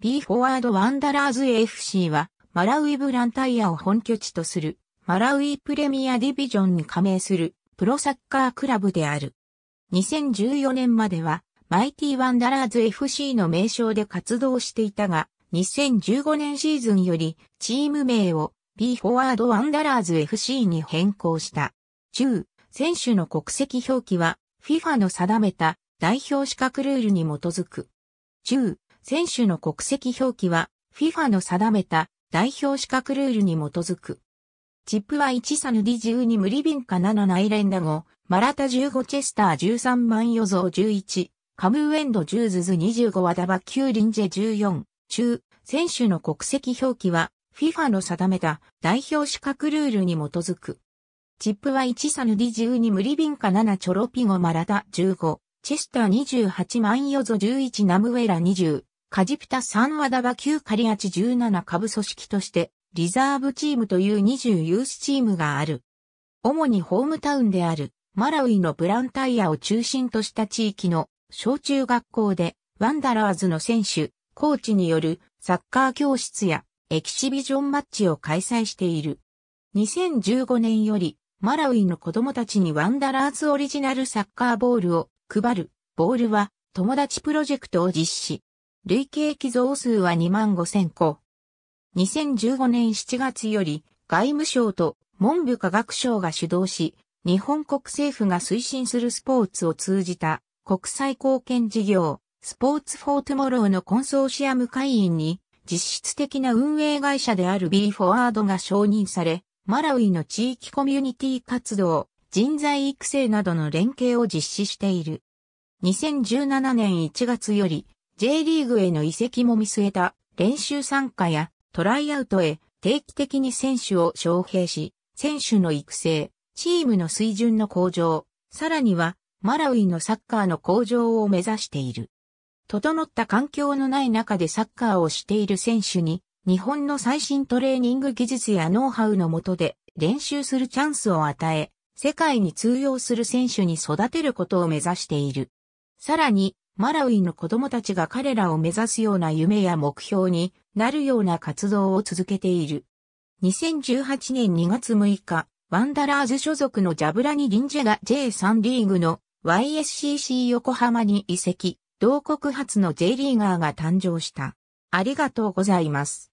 B フォワードワンダラーズ FC は、マラウイブランタイヤを本拠地とする、マラウイプレミアディビジョンに加盟する、プロサッカークラブである。2014年までは、マイティワンダラーズ FC の名称で活動していたが、2015年シーズンより、チーム名を B フォワードワンダラーズ FC に変更した。中、選手の国籍表記は、FIFA の定めた代表資格ルールに基づく。中、選手の国籍表記は FIFA の定めた代表資格ルールに基づく。チップは1サヌディ12無リビンカ7ナイレンダ5、マラタ15チェスター13万予像11、カムウェンド10ズズ25ワダバ9リンジェ14、中、選手の国籍表記は FIFA の定めた代表資格ルールに基づく。チップは1サヌディ12無リビンカ7チョロピゴマラタ15、チェスター28万ヨゾ11ナムウェラ20、カジプタ3ワダは9アチ17株組織として、リザーブチームという20ユースチームがある。主にホームタウンである、マラウイのブランタイヤを中心とした地域の小中学校で、ワンダラーズの選手、コーチによるサッカー教室やエキシビジョンマッチを開催している。2015年より、マラウイの子供たちにワンダラーズオリジナルサッカーボールを配る、ボールは友達プロジェクトを実施。累計寄贈数は2万5千個。2015年7月より外務省と文部科学省が主導し、日本国政府が推進するスポーツを通じた国際貢献事業、スポーツフォートモローのコンソーシアム会員に実質的な運営会社である B フォワードが承認され、マラウイの地域コミュニティ活動、人材育成などの連携を実施している。2017年1月より J リーグへの移籍も見据えた練習参加やトライアウトへ定期的に選手を招聘し、選手の育成、チームの水準の向上、さらにはマラウイのサッカーの向上を目指している。整った環境のない中でサッカーをしている選手に、日本の最新トレーニング技術やノウハウの下で練習するチャンスを与え、世界に通用する選手に育てることを目指している。さらに、マラウイの子供たちが彼らを目指すような夢や目標になるような活動を続けている。2018年2月6日、ワンダラーズ所属のジャブラニ・リンジェが J3 リーグの YSCC 横浜に移籍、同国初の J リーガーが誕生した。ありがとうございます。